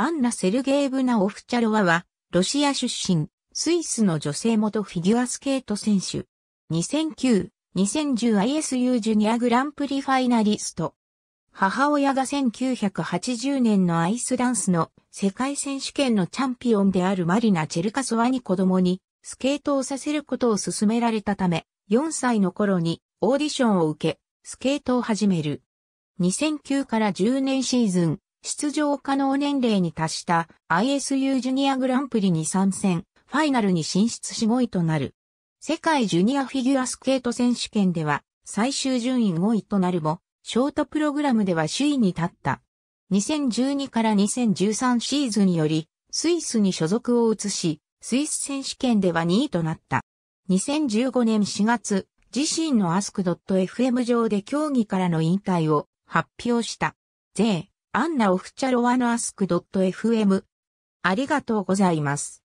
アンナ・セルゲーブナ・オフチャロワは、ロシア出身、スイスの女性元フィギュアスケート選手。2009、2010ISU ジュニアグランプリファイナリスト。母親が1980年のアイスダンスの世界選手権のチャンピオンであるマリナ・チェルカソワに子供にスケートをさせることを勧められたため、4歳の頃にオーディションを受け、スケートを始める。2009から10年シーズン、出場可能年齢に達した ISU ジュニアグランプリに参戦、ファイナルに進出し5位となる。世界ジュニアフィギュアスケート選手権では最終順位5位となるも、ショートプログラムでは首位に立った。2012から2013シーズンより、スイスに所属を移し、スイス選手権では2位となった。2015年4月、自身の ask.fm 上で競技からの引退を発表した。税、アンナオフチャロワのアスク .fm。ありがとうございます。